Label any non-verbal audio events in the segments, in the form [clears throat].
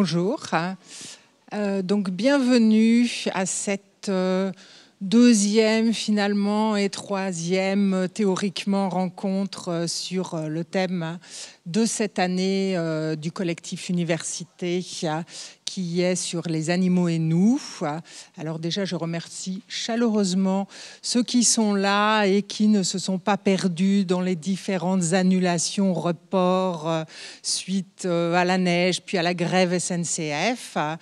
Bonjour. Euh, donc bienvenue à cette euh, deuxième finalement et troisième euh, théoriquement rencontre sur le thème de cette année du collectif Université qui est sur les animaux et nous. Hein. Alors déjà, je remercie chaleureusement ceux qui sont là et qui ne se sont pas perdus dans les différentes annulations, reports euh, suite euh, à la neige, puis à la grève SNCF. Hein.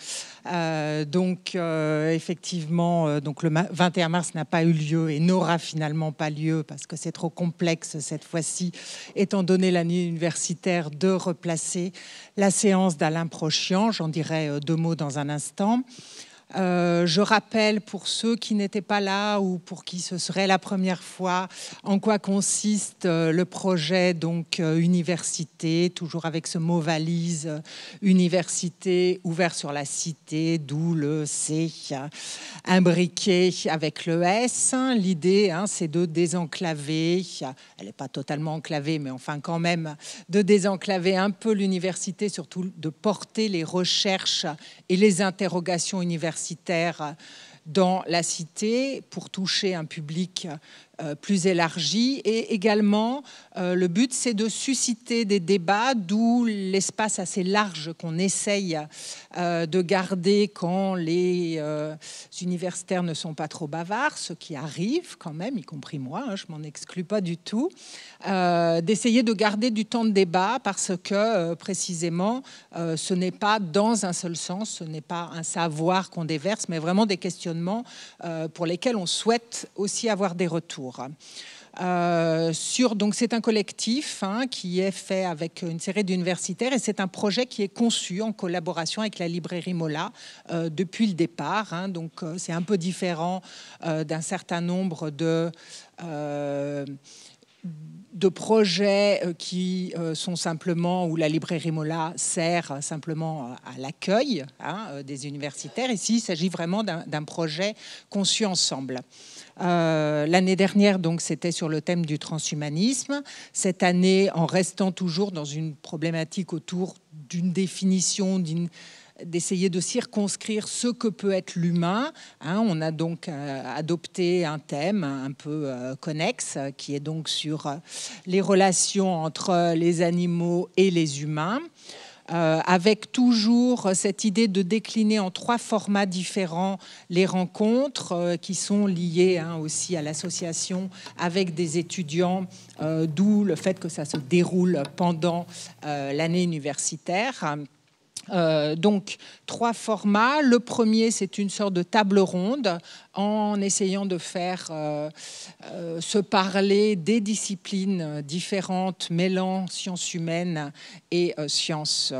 Euh, donc effectivement, donc le 21 mars n'a pas eu lieu et n'aura finalement pas lieu parce que c'est trop complexe cette fois-ci, étant donné l'année universitaire, de replacer la séance d'Alain Prochian. J'en dirais deux mots dans un instant. Euh, je rappelle pour ceux qui n'étaient pas là ou pour qui ce serait la première fois en quoi consiste euh, le projet donc euh, université, toujours avec ce mot valise, université ouvert sur la cité, d'où le C imbriqué avec le S. L'idée, hein, c'est de désenclaver, elle n'est pas totalement enclavée, mais enfin quand même, de désenclaver un peu l'université, surtout de porter les recherches et les interrogations universitaires dans la cité pour toucher un public euh, plus élargie. Et également, euh, le but, c'est de susciter des débats, d'où l'espace assez large qu'on essaye euh, de garder quand les universitaires ne sont pas trop bavards, ce qui arrive quand même, y compris moi, hein, je m'en exclus pas du tout, d'essayer de garder du temps de débat parce que précisément, ce n'est pas dans un seul sens, ce n'est pas un savoir qu'on déverse, mais vraiment des questionnements pour lesquels on souhaite aussi avoir des retours. Euh, donc c'est un collectif hein, qui est fait avec une série d'universitaires et c'est un projet qui est conçu en collaboration avec la librairie Mola euh, depuis le départ. Hein. donc euh, c'est un peu différent d'un certain nombre de projets qui sont simplement où la librairie Mola sert simplement à l'accueil hein, des universitaires. Ici, il s'agit vraiment d'un projet conçu ensemble. Euh, l'année dernière, donc, c'était sur le thème du transhumanisme. Cette année, en restant toujours dans une problématique autour d'une définition, d'essayer de circonscrire ce que peut être l'humain. Hein, on a donc euh, adopté un thème un peu euh, connexe qui est donc sur les relations entre les animaux et les humains. Euh, avec toujours cette idée de décliner en trois formats différents les rencontres euh, qui sont liées hein, aussi à l'association avec des étudiants, euh, d'où le fait que ça se déroule pendant l'année universitaire. Euh, donc trois formats. Le premier, c'est une sorte de table ronde en essayant de faire euh, euh, se parler des disciplines différentes mêlant sciences humaines et sciences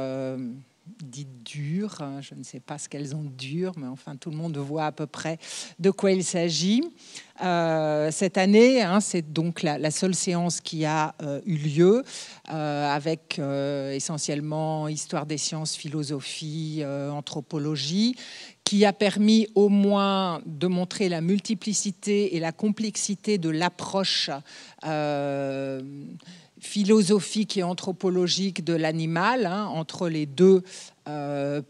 dites dures. Hein, je ne sais pas ce qu'elles ont dures, mais enfin, tout le monde voit à peu près de quoi il s'agit. Euh, cette année, hein, c'est donc la, seule séance qui a euh, eu lieu, euh, avec essentiellement histoire des sciences, philosophie, anthropologie, qui a permis au moins de montrer la multiplicité et la complexité de l'approche philosophique et anthropologique de l'animal hein, entre les deux euh,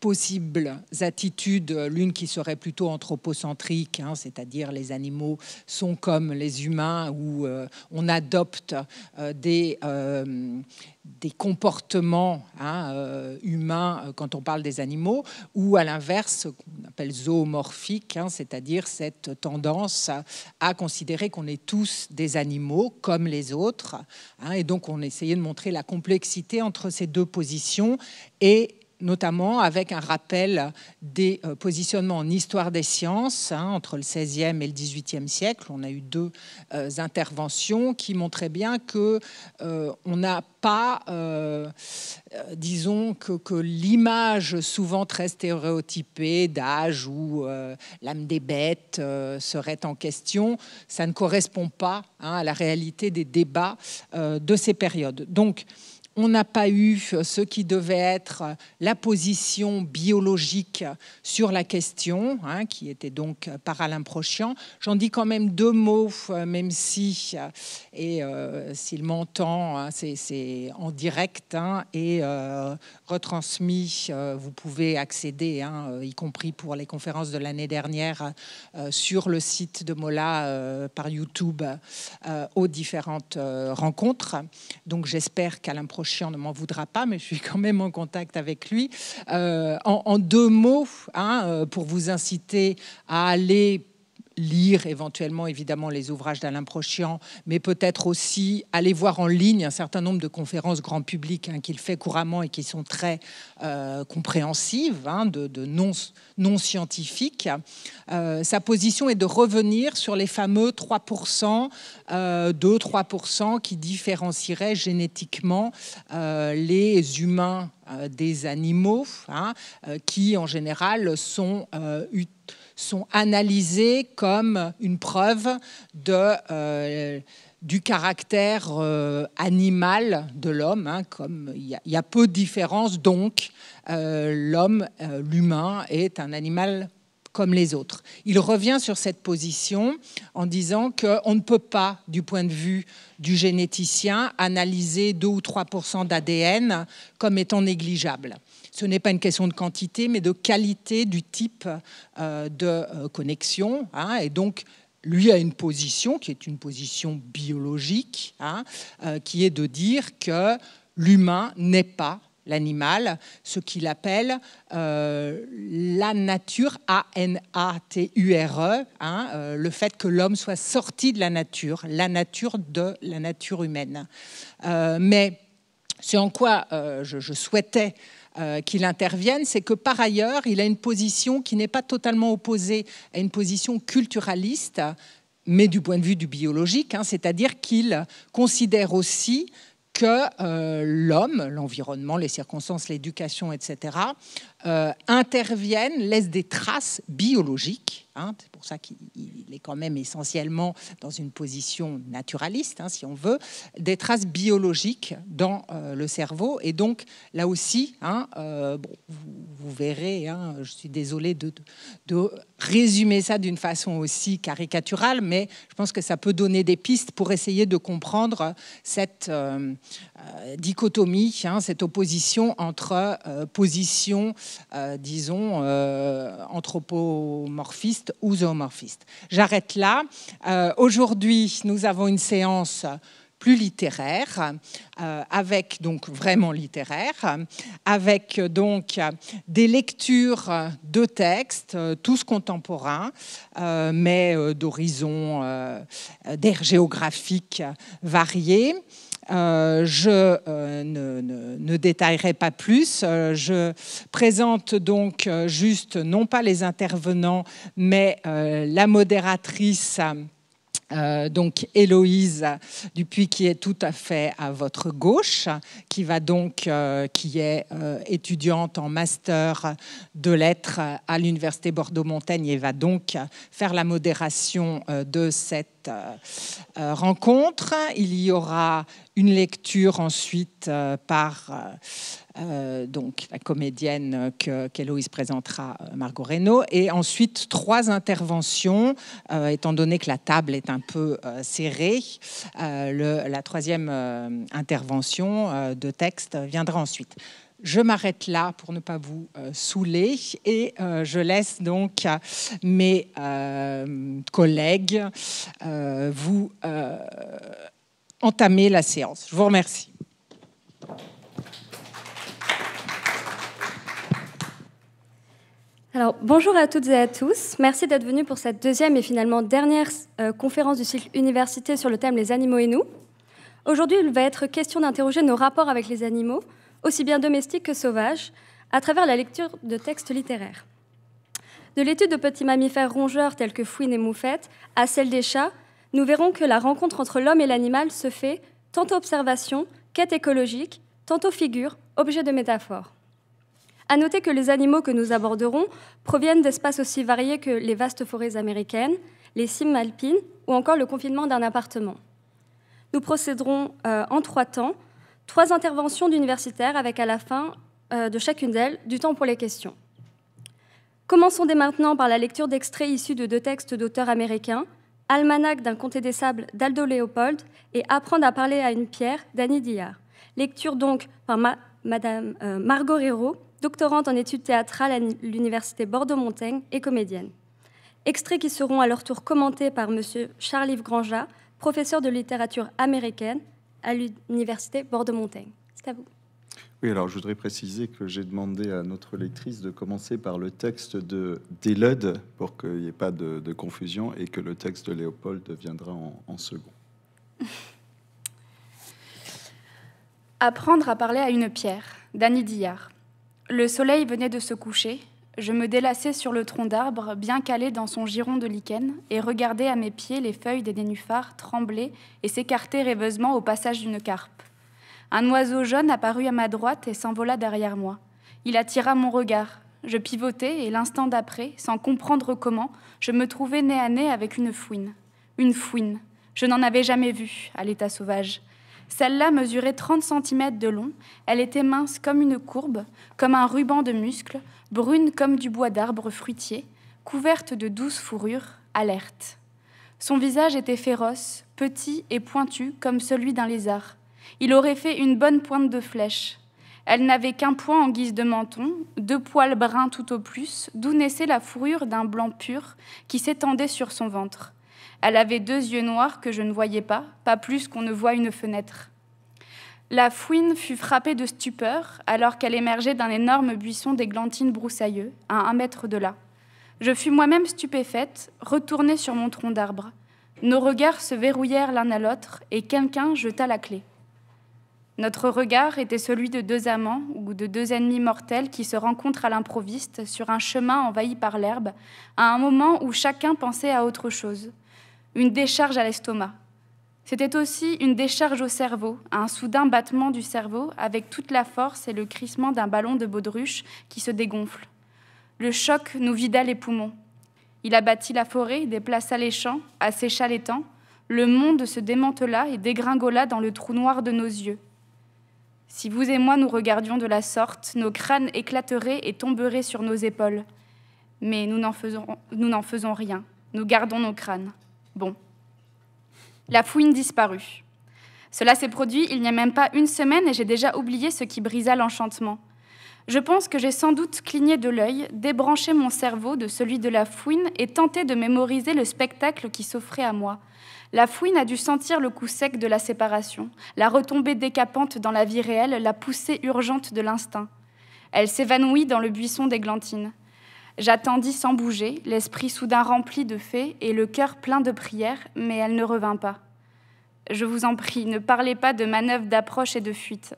possibles attitudes, l'une qui serait plutôt anthropocentrique, hein, c'est-à-dire les animaux sont comme les humains, où euh, on adopte euh, des, euh, des comportements hein, humains quand on parle des animaux, ou à l'inverse, qu'on appelle zoomorphique, hein, c'est-à-dire cette tendance à, à considérer qu'on est tous des animaux comme les autres. et donc on essayait de montrer la complexité entre ces deux positions et notamment avec un rappel des euh, positionnements en histoire des sciences hein, entre le 16e et le 18e siècle. On a eu deux euh, interventions qui montraient bien que euh, on n'a pas, disons, que, l'image souvent très stéréotypée d'âge où l'âme des bêtes serait en question, ça ne correspond pas hein, à la réalité des débats de ces périodes. Donc, on n'a pas eu euh, ce qui devait être la position biologique sur la question, hein, qui était donc euh, par Alain Prochian. J'en dis quand même deux mots, euh, même si, et s'il m'entend, hein, c'est en direct hein, et retransmis, vous pouvez accéder, y compris pour les conférences de l'année dernière, sur le site de Mola par YouTube aux différentes rencontres. Donc j'espère qu'Alain Prochian prochain ne m'en voudra pas, mais je suis quand même en contact avec lui. Euh, en, deux mots, hein, euh, pour vous inciter à aller lire éventuellement évidemment les ouvrages d'Alain Prochian, mais peut-être aussi aller voir en ligne un certain nombre de conférences grand public hein, qu'il fait couramment et qui sont très euh, compréhensives, hein, de, non, non scientifiques. Euh, sa position est de revenir sur les fameux 3%, 2-3% euh, qui différencieraient génétiquement les humains des animaux, hein, qui en général sont utilisés sont analysés comme une preuve euh, du caractère euh, animal de l'homme, hein, comme il y, a peu de différence, donc euh, l'homme, l'humain, est un animal comme les autres. Il revient sur cette position en disant qu'on ne peut pas, du point de vue du généticien, analyser 2 ou 3 d'ADN comme étant négligeable. Ce n'est pas une question de quantité, mais de qualité du type euh, de euh, connexion. Hein. et donc, lui a une position qui est une position biologique, hein, euh, qui est de dire que l'humain n'est pas l'animal, ce qu'il appelle la nature, A-N-A-T-U-R-E, hein, le fait que l'homme soit sorti de la nature, la nature de la nature humaine. mais c'est en quoi je, souhaitais euh, qu'il intervienne, c'est que par ailleurs, il a une position qui n'est pas totalement opposée à une position culturaliste, mais du point de vue du biologique, hein, c'est-à-dire qu'il considère aussi que euh, l'homme, l'environnement, les circonstances, l'éducation, etc., euh, interviennent, laissent des traces biologiques, hein, pour ça qu'il est quand même essentiellement dans une position naturaliste, hein, si on veut, des traces biologiques dans euh, le cerveau. Et donc, là aussi, hein, euh, vous, verrez, hein, je suis désolée de, résumer ça d'une façon aussi caricaturale, mais je pense que ça peut donner des pistes pour essayer de comprendre cette euh, dichotomie, cette opposition entre position, disons, anthropomorphiste ou J'arrête là. Euh, aujourd'hui, nous avons une séance plus littéraire, euh, avec donc vraiment littéraire, avec donc des lectures de textes, euh, tous contemporains, mais d'horizons, d'aires géographiques variés. Euh, je euh, ne, détaillerai pas plus. Euh, je présente donc juste non pas les intervenants, mais la modératrice. Euh, donc Héloïse Dupuis qui est tout à fait à votre gauche, qui va donc euh, qui est euh, étudiante en master de lettres à l'université Bordeaux-Montaigne et va donc faire la modération de cette rencontre. Il y aura une lecture ensuite par euh, donc la comédienne que qu présentera, euh, Margot Reynaud. Et ensuite, trois interventions, euh, étant donné que la table est un peu serrée. la troisième intervention de texte viendra ensuite. Je m'arrête là pour ne pas vous saouler et je laisse donc mes collègues vous entamer la séance. Je vous remercie. bonjour à toutes et à tous. Merci d'être venus pour cette deuxième et finalement dernière euh, conférence du cycle Université sur le thème Les animaux et nous. Aujourd'hui, il va être question d'interroger nos rapports avec les animaux, aussi bien domestiques que sauvages, à travers la lecture de textes littéraires. De l'étude de petits mammifères rongeurs tels que fouines et moufettes à celle des chats, nous verrons que la rencontre entre l'homme et l'animal se fait tantôt observation, quête écologique, tantôt figure, objet de métaphore. À noter que les animaux que nous aborderons proviennent d'espaces aussi variés que les vastes forêts américaines, les cimes alpines ou encore le confinement d'un appartement. Nous procéderons euh, en trois temps, trois interventions d'universitaires avec à la fin euh, de chacune d'elles du temps pour les questions. Commençons dès maintenant par la lecture d'extraits issus de deux textes d'auteurs américains, Almanach d'un comté des sables d'Aldo Léopold et Apprendre à parler à une pierre d'Annie Dillard. Lecture donc par Madame euh, Margot Rero, doctorante en études théâtrales à l'Université Bordeaux-Montaigne et comédienne. Extraits qui seront à leur tour commentés par M. Charles-Yves Granja, professeur de littérature américaine à l'Université Bordeaux-Montaigne. C'est à vous. Oui, alors je voudrais préciser que j'ai demandé à notre lectrice de commencer par le texte de d'Elode pour qu'il n'y ait pas de, confusion et que le texte de Léopold viendra en, en second. Apprendre à parler à une pierre, d'Annie Dillard. Le soleil venait de se coucher. Je me délassais sur le tronc d'arbre, bien calé dans son giron de lichen, et regardais à mes pieds les feuilles des nénuphars trembler et s'écarter rêveusement au passage d'une carpe. Un oiseau jaune apparut à ma droite et s'envola derrière moi. Il attira mon regard. Je pivotais et l'instant d'après, sans comprendre comment, je me trouvais nez à nez avec une fouine. Une fouine. Je n'en avais jamais vu à l'état sauvage. Celle-là mesurait 30 cm de long, elle était mince comme une courbe, comme un ruban de muscles, brune comme du bois d'arbre fruitier, couverte de douces fourrures, alerte. Son visage était féroce, petit et pointu comme celui d'un lézard. Il aurait fait une bonne pointe de flèche. Elle n'avait qu'un point en guise de menton, deux poils bruns tout au plus, d'où naissait la fourrure d'un blanc pur qui s'étendait sur son ventre. Elle avait deux yeux noirs que je ne voyais pas, pas plus qu'on ne voit une fenêtre. La fouine fut frappée de stupeur alors qu'elle émergeait d'un énorme buisson d'églantines broussailleux, à un mètre de là. Je fus moi-même stupéfaite, retournée sur mon tronc d'arbre. Nos regards se verrouillèrent l'un à l'autre et quelqu'un jeta la clé. Notre regard était celui de deux amants ou de deux ennemis mortels qui se rencontrent à l'improviste sur un chemin envahi par l'herbe, à un moment où chacun pensait à autre chose une décharge à l'estomac. C'était aussi une décharge au cerveau, un soudain battement du cerveau avec toute la force et le crissement d'un ballon de baudruche qui se dégonfle. Le choc nous vida les poumons. Il abattit la forêt, déplaça les champs, assécha les temps. Le monde se démantela et dégringola dans le trou noir de nos yeux. Si vous et moi nous regardions de la sorte, nos crânes éclateraient et tomberaient sur nos épaules. Mais nous n'en faisons, faisons rien. Nous gardons nos crânes. Bon. La fouine disparut. Cela s'est produit il n'y a même pas une semaine et j'ai déjà oublié ce qui brisa l'enchantement. Je pense que j'ai sans doute cligné de l'œil, débranché mon cerveau de celui de la fouine et tenté de mémoriser le spectacle qui s'offrait à moi. La fouine a dû sentir le coup sec de la séparation, la retombée décapante dans la vie réelle, la poussée urgente de l'instinct. Elle s'évanouit dans le buisson d'Églantine. J'attendis sans bouger, l'esprit soudain rempli de fées et le cœur plein de prières, mais elle ne revint pas. Je vous en prie, ne parlez pas de manœuvres d'approche et de fuite.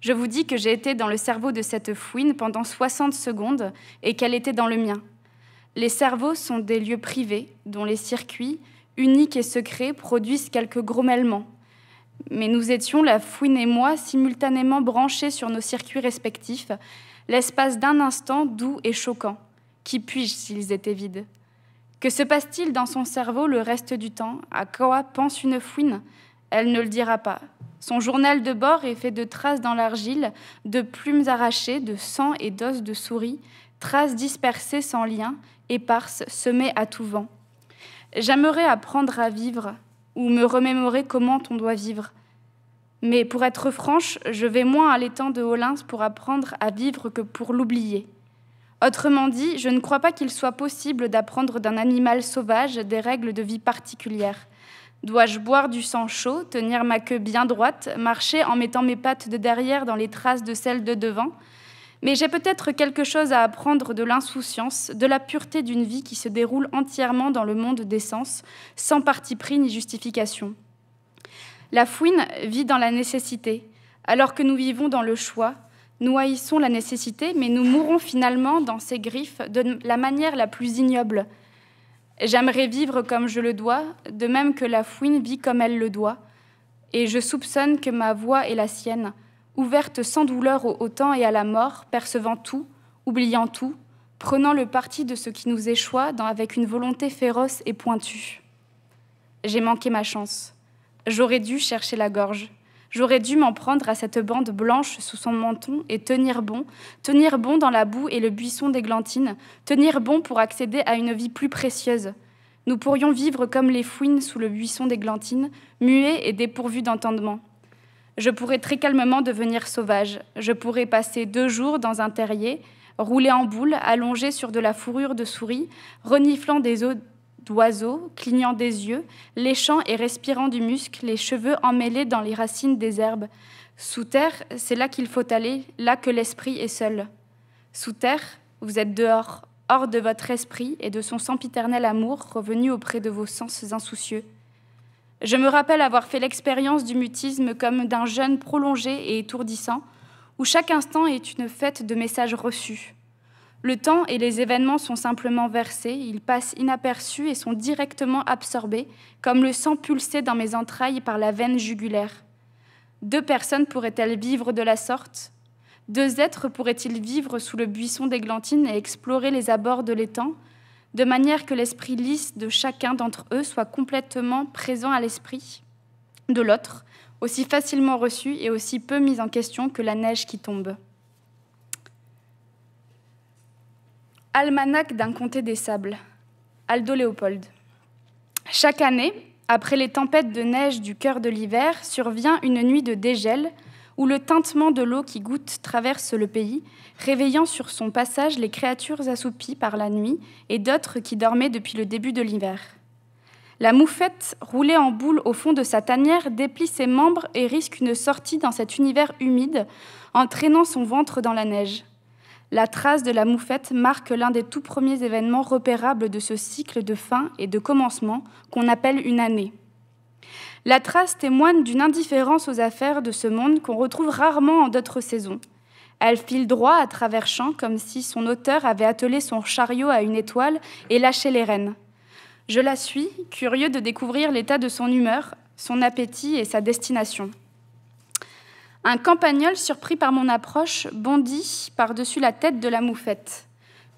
Je vous dis que j'ai été dans le cerveau de cette fouine pendant 60 secondes et qu'elle était dans le mien. Les cerveaux sont des lieux privés dont les circuits, uniques et secrets, produisent quelques grommellements. Mais nous étions, la fouine et moi, simultanément branchés sur nos circuits respectifs, l'espace d'un instant doux et choquant. Qui puis-je s'ils étaient vides Que se passe-t-il dans son cerveau le reste du temps À quoi pense une fouine Elle ne le dira pas. Son journal de bord est fait de traces dans l'argile, de plumes arrachées, de sang et d'os de souris, traces dispersées sans lien, éparses, semées à tout vent. J'aimerais apprendre à vivre ou me remémorer comment on doit vivre. Mais pour être franche, je vais moins à l'étang de Hollins pour apprendre à vivre que pour l'oublier. Autrement dit, je ne crois pas qu'il soit possible d'apprendre d'un animal sauvage des règles de vie particulières. Dois-je boire du sang chaud, tenir ma queue bien droite, marcher en mettant mes pattes de derrière dans les traces de celles de devant Mais j'ai peut-être quelque chose à apprendre de l'insouciance, de la pureté d'une vie qui se déroule entièrement dans le monde des sens, sans parti pris ni justification. La fouine vit dans la nécessité, alors que nous vivons dans le choix, nous haïssons la nécessité, mais nous mourons finalement dans ses griffes de la manière la plus ignoble. J'aimerais vivre comme je le dois, de même que la fouine vit comme elle le doit. Et je soupçonne que ma voix est la sienne, ouverte sans douleur au temps et à la mort, percevant tout, oubliant tout, prenant le parti de ce qui nous échoua dans, avec une volonté féroce et pointue. J'ai manqué ma chance. J'aurais dû chercher la gorge. J'aurais dû m'en prendre à cette bande blanche sous son menton et tenir bon, tenir bon dans la boue et le buisson d'églantine, tenir bon pour accéder à une vie plus précieuse. Nous pourrions vivre comme les fouines sous le buisson d'églantine, muets et dépourvus d'entendement. Je pourrais très calmement devenir sauvage. Je pourrais passer deux jours dans un terrier, roulé en boule, allongé sur de la fourrure de souris, reniflant des, d'oiseaux, clignant des yeux, léchant et respirant du musc, les cheveux emmêlés dans les racines des herbes. Sous terre, c'est là qu'il faut aller, là que l'esprit est seul. Sous terre, vous êtes dehors, hors de votre esprit et de son sempiternel amour revenu auprès de vos sens insoucieux. Je me rappelle avoir fait l'expérience du mutisme comme d'un jeûne prolongé et étourdissant, où chaque instant est une fête de messages reçus. Le temps et les événements sont simplement versés, ils passent inaperçus et sont directement absorbés, comme le sang pulsé dans mes entrailles par la veine jugulaire. Deux personnes pourraient-elles vivre de la sorte Deux êtres pourraient-ils vivre sous le buisson d'églantine et explorer les abords de l'étang, de manière que l'esprit lisse de chacun d'entre eux soit complètement présent à l'esprit de l'autre, aussi facilement reçu et aussi peu mis en question que la neige qui tombe Almanach d'un comté des sables, Aldo Léopold. Chaque année, après les tempêtes de neige du cœur de l'hiver, survient une nuit de dégel où le tintement de l'eau qui goutte traverse le pays, réveillant sur son passage les créatures assoupies par la nuit et d'autres qui dormaient depuis le début de l'hiver. La moufette, roulée en boule au fond de sa tanière, déplie ses membres et risque une sortie dans cet univers humide entraînant son ventre dans la neige la trace de la moufette marque l'un des tout premiers événements repérables de ce cycle de fin et de commencement qu'on appelle une année. La trace témoigne d'une indifférence aux affaires de ce monde qu'on retrouve rarement en d'autres saisons. Elle file droit à travers champs comme si son auteur avait attelé son chariot à une étoile et lâché les rênes. Je la suis, curieux de découvrir l'état de son humeur, son appétit et sa destination. Un campagnol, surpris par mon approche, bondit par-dessus la tête de la moufette.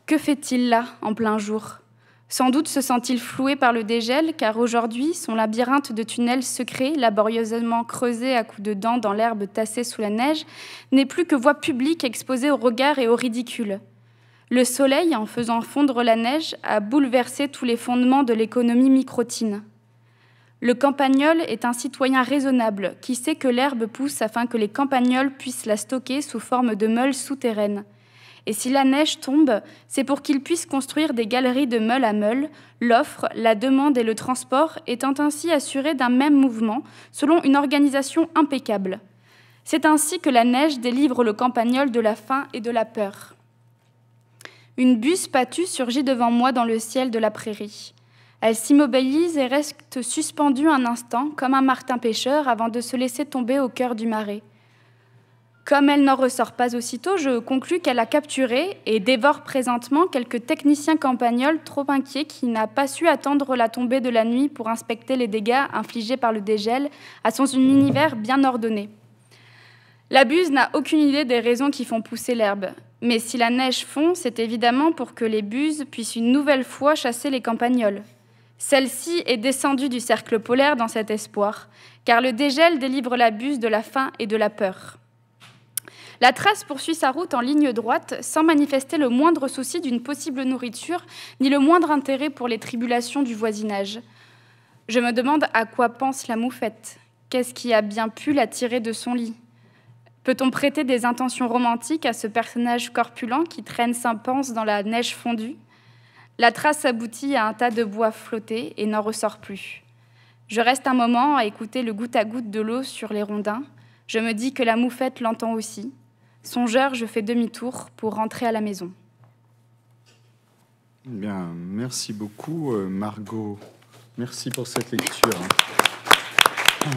Que fait-il là, en plein jour Sans doute se sent-il floué par le dégel, car aujourd'hui, son labyrinthe de tunnels secrets, laborieusement creusés à coups de dents dans l'herbe tassée sous la neige, n'est plus que voie publique exposée au regard et au ridicule. Le soleil, en faisant fondre la neige, a bouleversé tous les fondements de l'économie microtine. Le campagnol est un citoyen raisonnable qui sait que l'herbe pousse afin que les campagnols puissent la stocker sous forme de meules souterraines. Et si la neige tombe, c'est pour qu'ils puissent construire des galeries de meule à meule, l'offre, la demande et le transport étant ainsi assurés d'un même mouvement, selon une organisation impeccable. C'est ainsi que la neige délivre le campagnol de la faim et de la peur. Une buse patue surgit devant moi dans le ciel de la prairie. Elle s'immobilise et reste suspendue un instant, comme un martin pêcheur, avant de se laisser tomber au cœur du marais. Comme elle n'en ressort pas aussitôt, je conclus qu'elle a capturé et dévore présentement quelques techniciens campagnols trop inquiets qui n'a pas su attendre la tombée de la nuit pour inspecter les dégâts infligés par le dégel à son univers bien ordonné. La buse n'a aucune idée des raisons qui font pousser l'herbe. Mais si la neige fond, c'est évidemment pour que les buses puissent une nouvelle fois chasser les campagnols. Celle-ci est descendue du cercle polaire dans cet espoir, car le dégel délivre la buse de la faim et de la peur. La trace poursuit sa route en ligne droite sans manifester le moindre souci d'une possible nourriture ni le moindre intérêt pour les tribulations du voisinage. Je me demande à quoi pense la moufette. Qu'est-ce qui a bien pu la tirer de son lit Peut-on prêter des intentions romantiques à ce personnage corpulent qui traîne sa panse dans la neige fondue la trace aboutit à un tas de bois flotté et n'en ressort plus. Je reste un moment à écouter le goutte à goutte de l'eau sur les rondins. Je me dis que la moufette l'entend aussi. Songeur, je fais demi-tour pour rentrer à la maison. Bien, merci beaucoup euh, Margot. Merci pour cette lecture. Hein.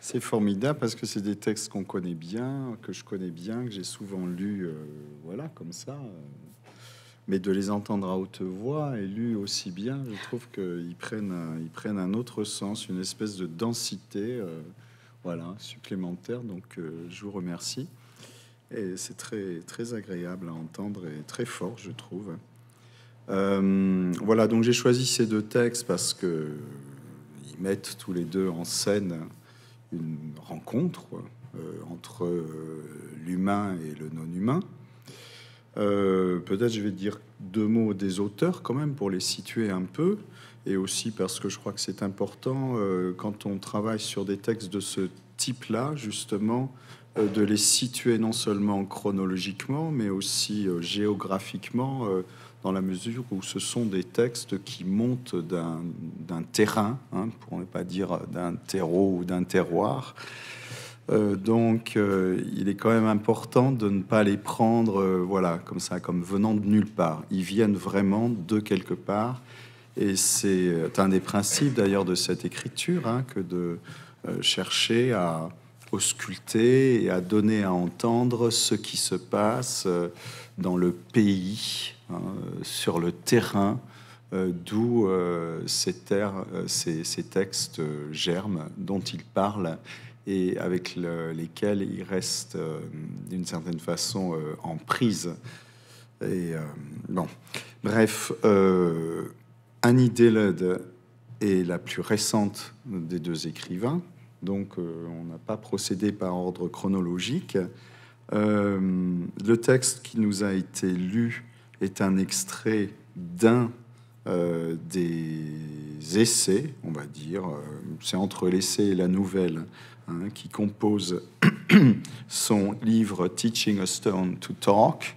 C'est formidable parce que c'est des textes qu'on connaît bien, que je connais bien, que j'ai souvent lus, euh, voilà, comme ça. Euh mais de les entendre à haute voix et lus aussi bien, je trouve qu'ils prennent, un, ils prennent un autre sens, une espèce de densité euh, voilà, supplémentaire. Donc euh, je vous remercie. Et c'est très, très agréable à entendre et très fort, je trouve. Euh, voilà, donc j'ai choisi ces deux textes parce que ils mettent tous les deux en scène une rencontre entre l'humain et le non-humain euh, peut-être je vais dire deux mots des auteurs quand même pour les situer un peu, et aussi parce que je crois que c'est important euh, quand on travaille sur des textes de ce type-là, justement, euh, de les situer non seulement chronologiquement, mais aussi géographiquement, dans la mesure où ce sont des textes qui montent d'un terrain, hein, pour ne pas dire d'un terreau ou d'un terroir. Euh, donc, euh, il est quand même important de ne pas les prendre, euh, voilà, comme ça, comme venant de nulle part. Ils viennent vraiment de quelque part. Et c'est un des principes d'ailleurs de cette écriture hein, que de chercher à ausculter et à donner à entendre ce qui se passe dans le pays, hein, sur le terrain, d'où ces, textes germent dont ils parlent et avec lesquels il reste euh, d'une certaine façon euh, en prise. Et euh, bon, bref, Annie Deleuze est la plus récente des deux écrivains, donc on n'a pas procédé par ordre chronologique. le texte qui nous a été lu est un extrait d'un des essais, on va dire, c'est entre l'essai et la nouvelle Hein, qui compose [clears throat] son livre Teaching a Stone to Talk,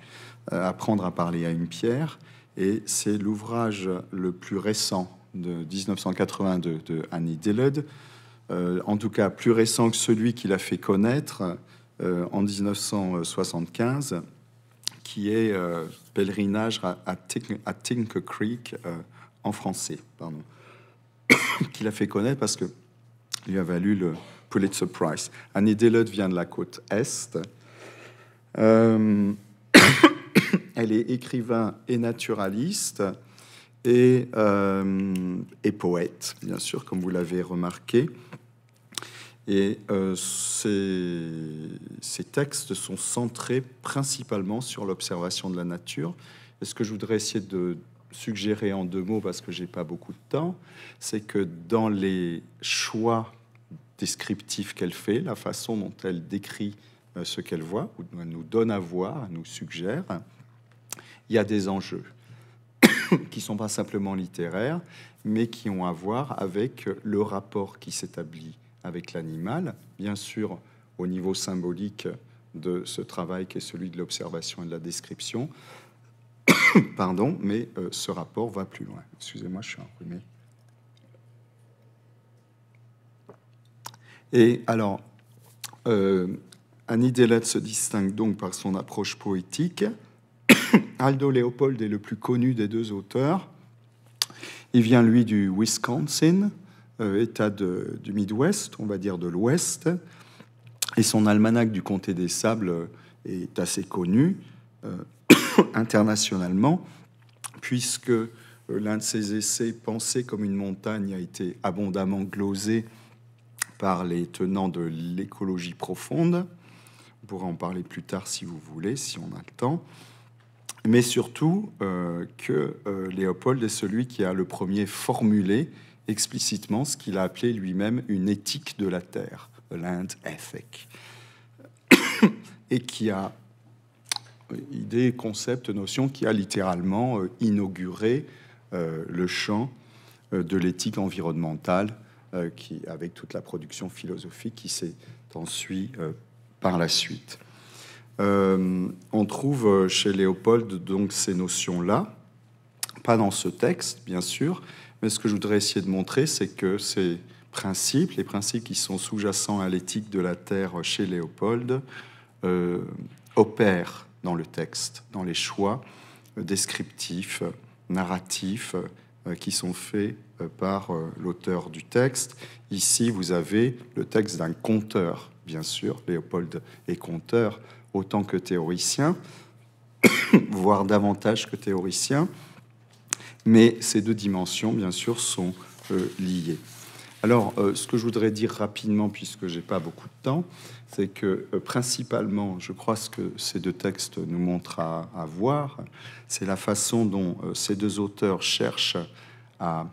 euh, Apprendre à parler à une pierre, et c'est l'ouvrage le plus récent de 1982 de Annie Dillard, euh, en tout cas plus récent que celui qu'il a fait connaître euh, en 1975, qui est Pèlerinage à, Tinker Creek en français, pardon, [coughs] qu'il a fait connaître parce que lui a valu le, Pulitzer Prize. Annie Dillard vient de la côte Est. Euh, [coughs] elle est écrivain et naturaliste et, euh, et, poète, bien sûr, comme vous l'avez remarqué. Et euh, ses ces, textes sont centrés principalement sur l'observation de la nature. Et ce que je voudrais essayer de suggérer en deux mots, parce que j'ai pas beaucoup de temps, c'est que dans les choix descriptif qu'elle fait, la façon dont elle décrit euh, ce qu'elle voit, ou nous donne à voir, nous suggère, il y a des enjeux [coughs] qui ne sont pas simplement littéraires, mais qui ont à voir avec le rapport qui s'établit avec l'animal, bien sûr au niveau symbolique de ce travail qui est celui de l'observation et de la description, [coughs] pardon, mais euh, ce rapport va plus loin. Excusez-moi, je suis enrhumé. Et alors, euh, Annie Dellette se distingue donc par son approche poétique. [coughs] Aldo Leopold est le plus connu des deux auteurs. Il vient, lui, du Wisconsin, euh, état du Midwest, on va dire de l'Ouest. Et son almanach du Comté des Sables euh, est assez connu euh, [coughs] internationalement, puisque l'un de ses essais, Pensée comme une montagne, a été abondamment glosé par les tenants de l'écologie profonde. On pourra en parler plus tard si vous voulez, si on a le temps. Mais surtout euh, que euh, Léopold est celui qui a le premier formulé explicitement ce qu'il a appelé lui-même une éthique de la terre, land e [coughs] et qui a euh, idée, concept, notion qui a littéralement inauguré le champ de l'éthique environnementale euh, qui, avec toute la production philosophique qui s'est ensuite euh, par la suite. Euh, on trouve chez Léopold donc ces notions-là, pas dans ce texte bien sûr, mais ce que je voudrais essayer de montrer, c'est que ces principes, les principes qui sont sous-jacents à l'éthique de la Terre chez Léopold, opèrent dans le texte, dans les choix descriptifs, narratifs, euh, qui sont faits euh, par euh, l'auteur du texte. Ici, vous avez le texte d'un conteur, bien sûr. Léopold est conteur autant que théoricien, [coughs] voire davantage que théoricien. Mais ces deux dimensions, bien sûr, sont liées. Alors, euh, ce que je voudrais dire rapidement, puisque je n'ai pas beaucoup de temps, c'est que euh, principalement, je crois ce que ces deux textes nous montrent à, voir, c'est la façon dont euh, ces deux auteurs cherchent à,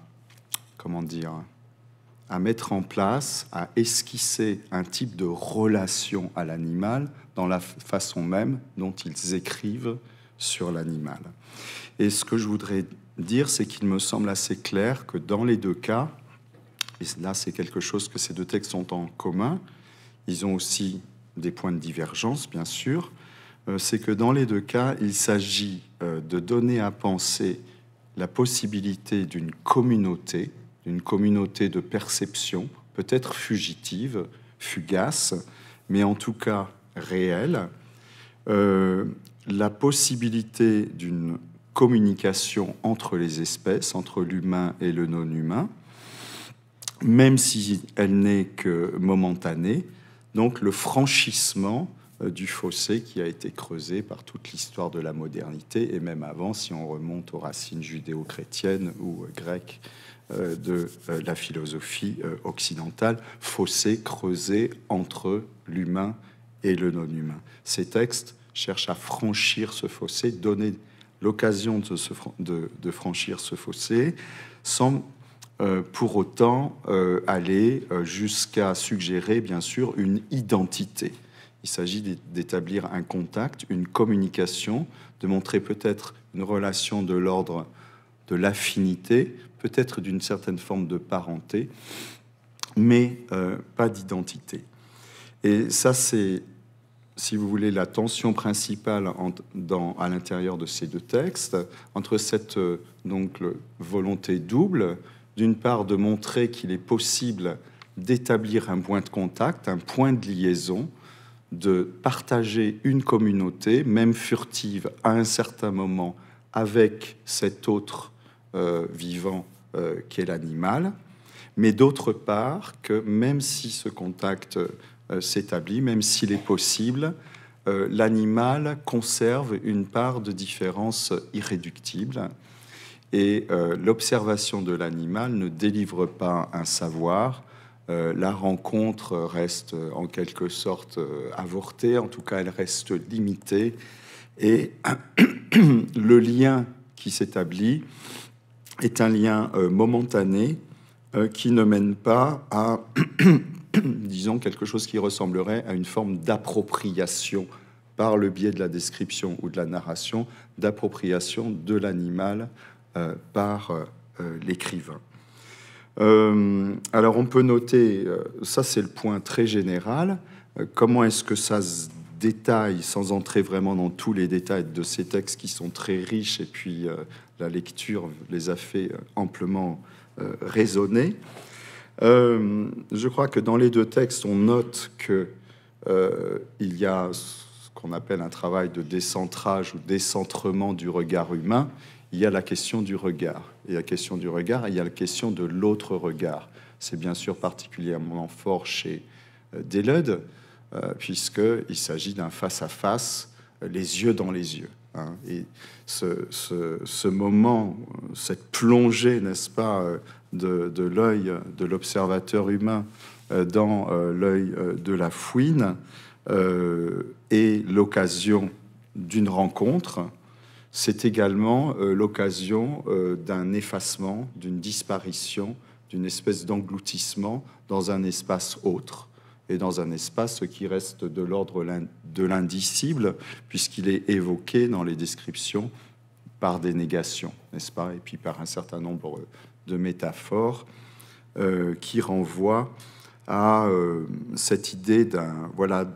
à mettre en place, à esquisser un type de relation à l'animal dans la façon même dont ils écrivent sur l'animal. Et ce que je voudrais dire, c'est qu'il me semble assez clair que dans les deux cas, et là, c'est quelque chose que ces deux textes ont en commun. Ils ont aussi des points de divergence, bien sûr. Euh, c'est que dans les deux cas, il s'agit euh, de donner à penser la possibilité d'une communauté, d'une communauté de perception, peut-être fugitive, fugace, mais en tout cas réelle, euh, la possibilité d'une communication entre les espèces, entre l'humain et le non-humain, même si elle n'est que momentanée, donc le franchissement euh, du fossé qui a été creusé par toute l'histoire de la modernité et même avant si on remonte aux racines judéo-chrétiennes ou euh, grecques euh, de la philosophie occidentale, fossé creusé entre l'humain et le non-humain. Ces textes cherchent à franchir ce fossé, donner l'occasion de, franchir ce fossé, sans euh, pour autant euh, aller euh, jusqu'à suggérer, bien sûr, une identité. Il s'agit d'établir un contact, une communication, de montrer peut-être une relation de l'ordre de l'affinité, peut-être d'une certaine forme de parenté, mais pas d'identité. Et ça, c'est, si vous voulez, la tension principale à l'intérieur de ces deux textes, entre cette donc, volonté double d'une part de montrer qu'il est possible d'établir un point de contact, un point de liaison, de partager une communauté, même furtive, à un certain moment avec cet autre euh, vivant euh, qui qu'est l'animal, mais d'autre part que même si ce contact euh, s'établit, même s'il est possible, l'animal conserve une part de différence irréductible et euh, l'observation de l'animal ne délivre pas un savoir. Euh, la rencontre reste euh, en quelque sorte avortée, en tout cas elle reste limitée. Et [clears throat] le lien qui s'établit est un lien momentané qui ne mène pas à, [clears throat] disons, quelque chose qui ressemblerait à une forme d'appropriation par le biais de la description ou de la narration, d'appropriation de l'animal euh, par euh, euh, l'écrivain. alors on peut noter, ça c'est le point très général, comment est-ce que ça se détaille, sans entrer vraiment dans tous les détails de ces textes qui sont très riches, et puis la lecture les a fait amplement raisonner. je crois que dans les deux textes, on note qu'il y a ce qu'on appelle un travail de décentrage ou décentrement du regard humain, il y a la question du regard. Et la question du regard, il y a la question de l'autre regard. C'est bien sûr particulièrement fort chez euh, Deleuze, euh, puisqu'il s'agit d'un face-à-face, euh, les yeux dans les yeux. Hein. Et ce, moment, cette plongée, n'est-ce pas, de, de l'œil de l'observateur humain dans l'œil de la fouine, est l'occasion d'une rencontre c'est également euh, l'occasion euh, d'un effacement, d'une disparition, d'une espèce d'engloutissement dans un espace autre et dans un espace qui reste de l'ordre de l'indicible, puisqu'il est évoqué dans les descriptions par des négations, n'est-ce pas, et puis par un certain nombre de métaphores euh, qui renvoient à cette idée d'un voilà,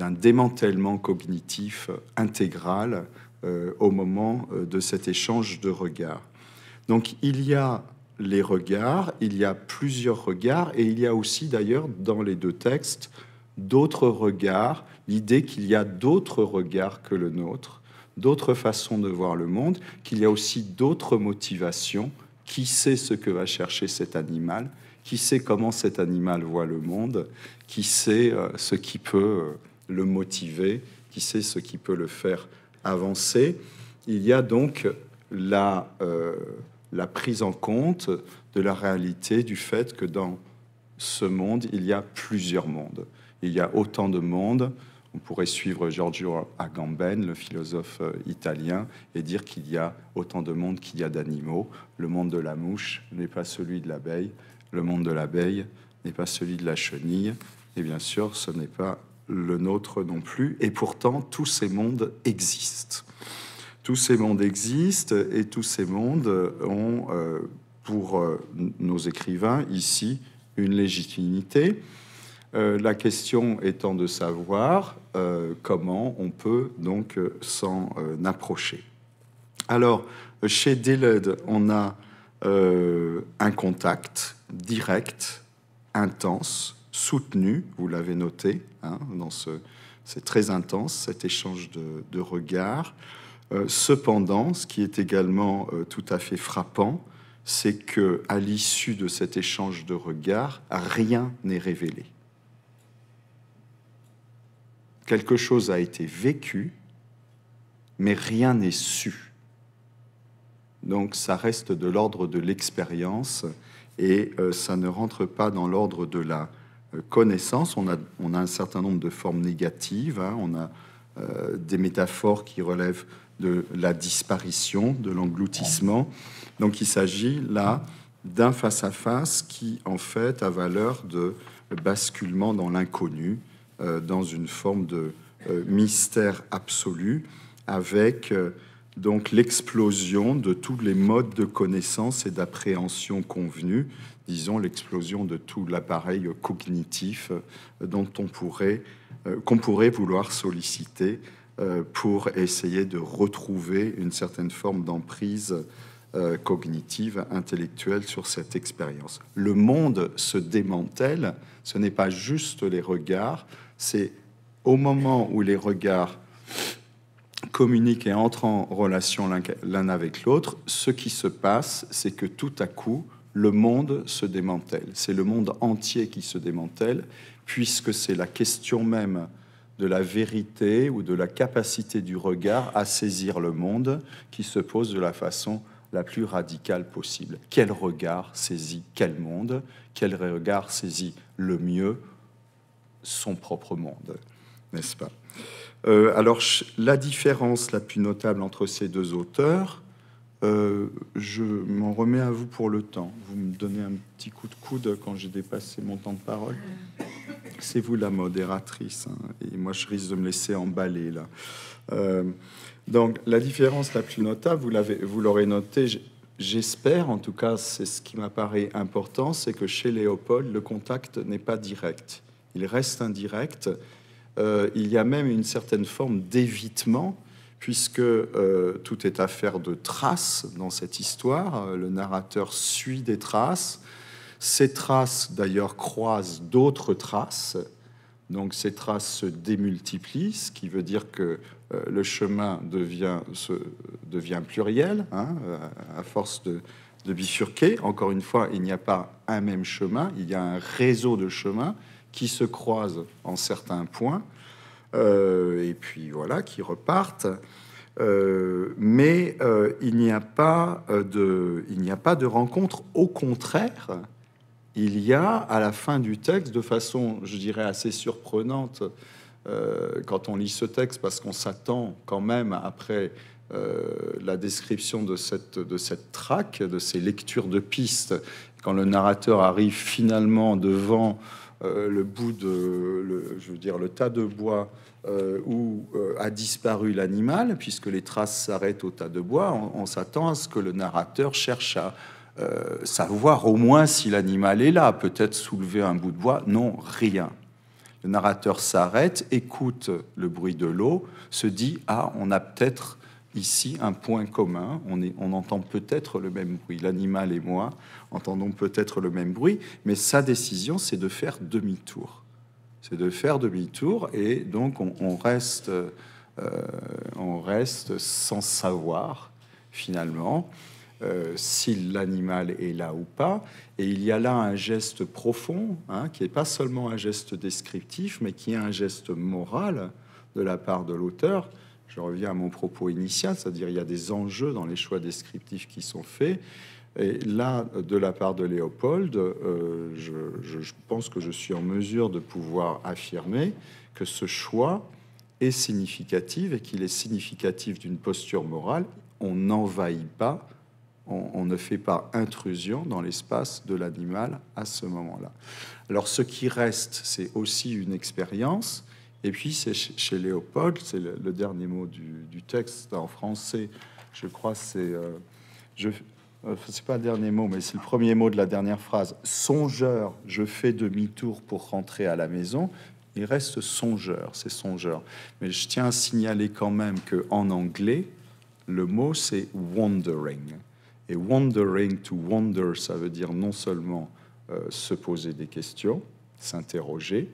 démantèlement cognitif intégral euh, au moment euh, de cet échange de regards. Donc il y a les regards, il y a plusieurs regards, et il y a aussi d'ailleurs dans les deux textes d'autres regards, l'idée qu'il y a d'autres regards que le nôtre, d'autres façons de voir le monde, qu'il y a aussi d'autres motivations, qui sait ce que va chercher cet animal, qui sait comment cet animal voit le monde, qui sait euh, ce qui peut le motiver, qui sait ce qui peut le faire avancé, il y a donc la, euh, la prise en compte de la réalité du fait que dans ce monde, il y a plusieurs mondes. Il y a autant de mondes. On pourrait suivre Giorgio Agamben, le philosophe euh, italien, et dire qu'il y a autant de mondes qu'il y a d'animaux. Le monde de la mouche n'est pas celui de l'abeille. Le monde de l'abeille n'est pas celui de la chenille. Et bien sûr, ce n'est pas le nôtre non plus, et pourtant tous ces mondes existent. Tous ces mondes existent et tous ces mondes ont, euh, pour euh, nos écrivains ici, une légitimité. Euh, la question étant de savoir comment on peut donc s'en approcher. Alors, chez Deleuze, on a un contact direct, intense, soutenu, vous l'avez noté, hein, ce, c'est très intense cet échange de, regards. Euh, cependant, ce qui est également euh, tout à fait frappant, c'est que à l'issue de cet échange de regards, rien n'est révélé. Quelque chose a été vécu, mais rien n'est su. Donc ça reste de l'ordre de l'expérience et euh, ça ne rentre pas dans l'ordre de la connaissance. On a, un certain nombre de formes négatives. Hein. On a euh, des métaphores qui relèvent de la disparition, de l'engloutissement. Donc il s'agit là d'un face-à-face qui, en fait, a valeur de basculement dans l'inconnu, euh, dans une forme de euh, mystère absolu, avec donc l'explosion de tous les modes de connaissance et d'appréhension convenus, disons, l'explosion de tout l'appareil cognitif euh, dont on pourrait, euh, qu'on pourrait vouloir solliciter euh, pour essayer de retrouver une certaine forme d'emprise cognitive, intellectuelle sur cette expérience. Le monde se démantèle, ce n'est pas juste les regards, c'est au moment où les regards communiquent et entrent en relation l'un avec l'autre, ce qui se passe, c'est que tout à coup, le monde se démantèle. C'est le monde entier qui se démantèle, puisque c'est la question même de la vérité ou de la capacité du regard à saisir le monde qui se pose de la façon la plus radicale possible. Quel regard saisit quel monde Quel regard saisit le mieux son propre monde N'est-ce pas euh, Alors la différence la plus notable entre ces deux auteurs, euh, je m'en remets à vous pour le temps. Vous me donnez un petit coup de coude quand j'ai dépassé mon temps de parole. C'est vous la modératrice, hein, et moi je risque de me laisser emballer là. Euh, donc la différence la plus notable, vous l'avez, vous l'aurez noté. J'espère, en tout cas, c'est ce qui m'apparaît important, c'est que chez Léopold, le contact n'est pas direct. Il reste indirect. Euh, il y a même une certaine forme d'évitement puisque euh, tout est affaire de traces dans cette histoire. Le narrateur suit des traces. Ces traces, d'ailleurs, croisent d'autres traces. Donc ces traces se démultiplient, ce qui veut dire que euh, le chemin devient, pluriel, hein, euh, à force de bifurquer. Encore une fois, il n'y a pas un même chemin, il y a un réseau de chemins qui se croisent en certains points. Euh, et puis voilà, qui repartent. Euh, mais euh, il n'y a pas de, il n'y a pas de rencontre. Au contraire, il y a à la fin du texte, de façon, je dirais, assez surprenante, quand on lit ce texte, parce qu'on s'attend quand même après la description de cette, de cette traque, de ces lectures de pistes, quand le narrateur arrive finalement devant euh, le bout de, je veux dire, le tas de bois euh, où euh, a disparu l'animal, puisque les traces s'arrêtent au tas de bois, on, s'attend à ce que le narrateur cherche à savoir au moins si l'animal est là, peut-être soulever un bout de bois. Non, rien. Le narrateur s'arrête, écoute le bruit de l'eau, se dit Ah, on a peut-être ici un point commun. On, entend peut-être le même bruit. L'animal et moi entendons peut-être le même bruit, mais sa décision, c'est de faire demi-tour. C'est de faire demi-tour et donc on, reste, euh, on reste sans savoir finalement euh, si l'animal est là ou pas. Et il y a là un geste profond, hein, qui n'est pas seulement un geste descriptif, mais qui est un geste moral de la part de l'auteur, je reviens à mon propos initial, c'est-à-dire il y a des enjeux dans les choix descriptifs qui sont faits. Et là, de la part de Léopold, euh, je, pense que je suis en mesure de pouvoir affirmer que ce choix est significatif et qu'il est significatif d'une posture morale. On n'envahit pas, on ne fait pas intrusion dans l'espace de l'animal à ce moment-là. Alors ce qui reste, c'est aussi une expérience et puis c'est chez Léopold, c'est le, dernier mot du, texte en français, je crois c'est... Euh, je euh, c'est pas le dernier mot, mais c'est le premier mot de la dernière phrase. Songeur, je fais demi-tour pour rentrer à la maison. Il reste songeur, c'est songeur. Mais je tiens à signaler quand même que en anglais, le mot c'est wandering. Et wandering, to wonder, ça veut dire non seulement euh, se poser des questions, s'interroger,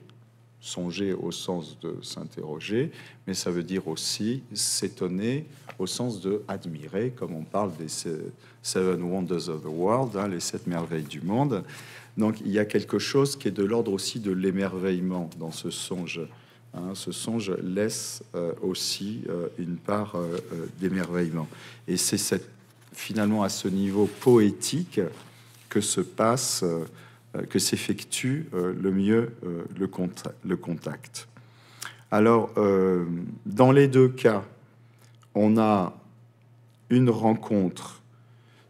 songer au sens de s'interroger, mais ça veut dire aussi s'étonner au sens de admirer, comme on parle des Seven Wonders of the World, hein, les sept merveilles du monde. Donc il y a quelque chose qui est de l'ordre aussi de l'émerveillement dans ce songe. Hein. ce songe laisse euh, aussi euh, une part euh, d'émerveillement. Et c'est finalement à ce niveau poétique que se passe euh, que s'effectue euh, le mieux euh, le, le, contact. Alors, dans les deux cas, on a une rencontre,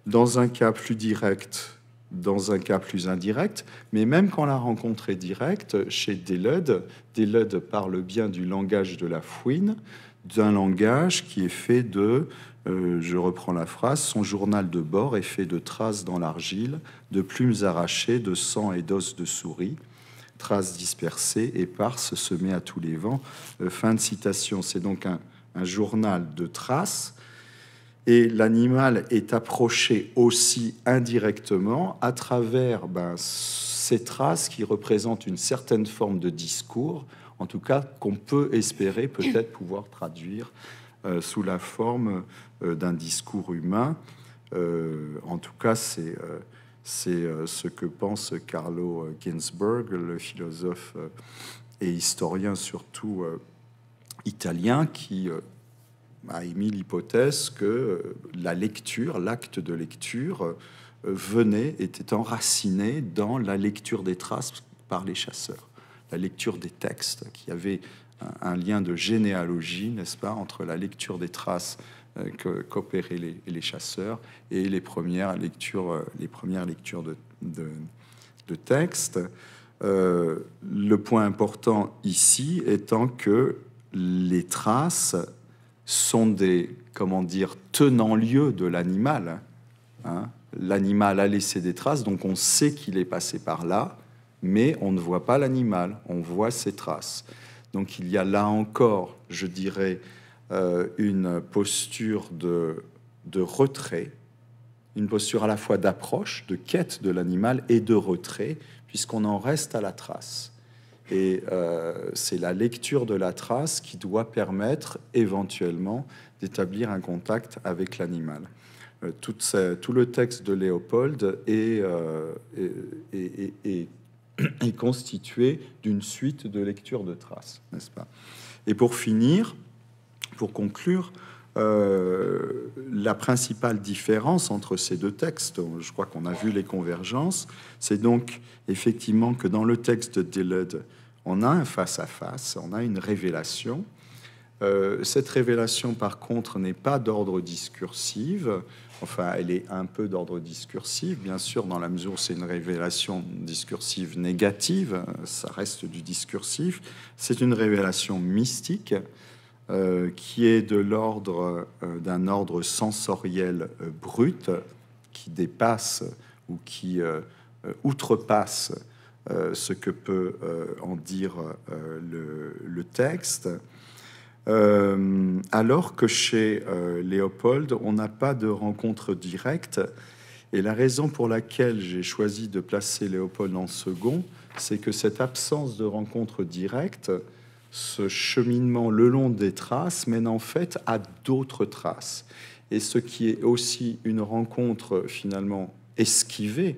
dans un cas plus direct, dans un cas plus indirect, mais même quand la rencontre est directe, chez Deleude, Deleude parle bien du langage de la fouine, d'un langage qui est fait de, euh, je reprends la phrase, son journal de bord est fait de traces dans l'argile, de plumes arrachées, de sang et d'os de souris traces dispersées, éparses, semées à tous les vents. Euh, fin de citation. C'est donc un, journal de traces. Et l'animal est approché aussi indirectement à travers ben, ces traces qui représentent une certaine forme de discours en tout cas qu'on peut espérer peut-être pouvoir traduire euh, sous la forme euh, d'un discours humain. Euh, en tout cas, c'est ce que pense Carlo Ginsberg, le philosophe et historien surtout italien, qui a émis l'hypothèse que la lecture, l'acte de lecture, venait, était enraciné dans la lecture des traces par les chasseurs la lecture des textes, qui avait un, lien de généalogie, n'est-ce pas, entre la lecture des traces euh, qu'opéraient les, chasseurs et les premières lectures, euh, les premières lectures de, de, textes. Euh, le point important ici étant que les traces sont des, comment dire, tenant lieu de l'animal. Hein. L'animal a laissé des traces, donc on sait qu'il est passé par là mais on ne voit pas l'animal, on voit ses traces. Donc il y a là encore, je dirais, euh, une posture de, de retrait, une posture à la fois d'approche, de quête de l'animal et de retrait, puisqu'on en reste à la trace. Et euh, c'est la lecture de la trace qui doit permettre éventuellement d'établir un contact avec l'animal. Euh, tout, tout, le texte de Léopold est [clears throat] est constitué d'une suite de lectures de traces, n'est-ce pas Et pour finir, pour conclure, euh, la principale différence entre ces deux textes, je crois qu'on a vu les convergences, c'est donc effectivement que dans le texte de Dillard, on a un face-à-face, on a une révélation. Euh, cette révélation, par contre, n'est pas d'ordre discursive, Enfin, elle est un peu d'ordre discursif, bien sûr, dans la mesure où c'est une révélation discursive négative, ça reste du discursif. C'est une révélation mystique euh, qui est de l'ordre euh, d'un ordre sensoriel euh, brut qui dépasse ou qui outrepasse ce que peut en dire le, texte. Euh, alors que chez euh, Léopold, on n'a pas de rencontre directe. Et la raison pour laquelle j'ai choisi de placer Léopold en second, c'est que cette absence de rencontre directe, ce cheminement le long des traces mène en fait à d'autres traces. Et ce qui est aussi une rencontre finalement esquivée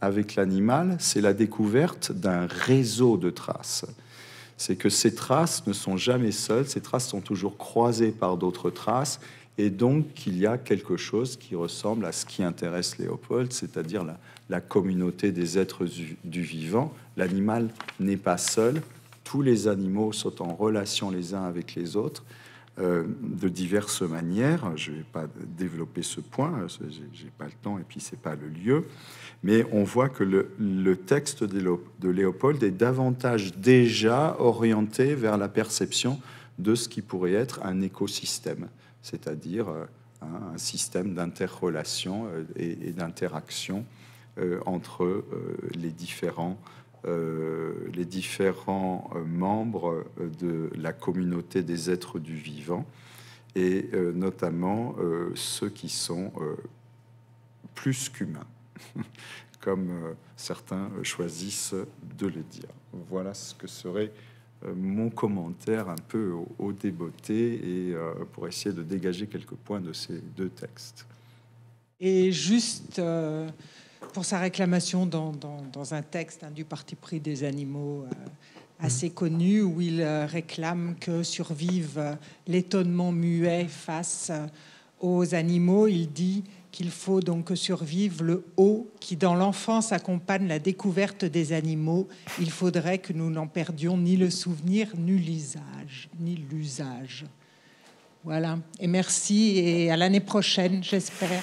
avec l'animal, c'est la découverte d'un réseau de traces c'est que ces traces ne sont jamais seules, ces traces sont toujours croisées par d'autres traces, et donc qu'il y a quelque chose qui ressemble à ce qui intéresse Léopold, c'est-à-dire la, communauté des êtres du vivant. L'animal n'est pas seul, tous les animaux sont en relation les uns avec les autres, euh, de diverses manières. Je ne vais pas développer ce point, n'ai euh, pas le temps et puis c'est pas le lieu. Mais on voit que le, le texte de Léopold est davantage déjà orienté vers la perception de ce qui pourrait être un écosystème, c'est-à-dire euh, un système d'interrelation et, d'interaction entre les différents euh, les différents euh, membres euh, de la communauté des êtres du vivant et notamment ceux qui sont plus qu'humains, [laughs] comme certains choisissent de le dire. Voilà ce que serait mon commentaire un peu au, déboté, et pour essayer de dégager quelques points de ces deux textes. Et juste pour sa réclamation dans, un texte hein, du Parti pris des animaux euh, assez mmh. connu, où il euh, réclame que survive euh, l'étonnement muet face aux animaux. Il dit qu'il faut donc que survive le haut qui, dans l'enfance, accompagne la découverte des animaux. Il faudrait que nous n'en perdions ni le souvenir, ni l'usage, ni l'usage. Voilà. Et merci et à l'année prochaine, j'espère.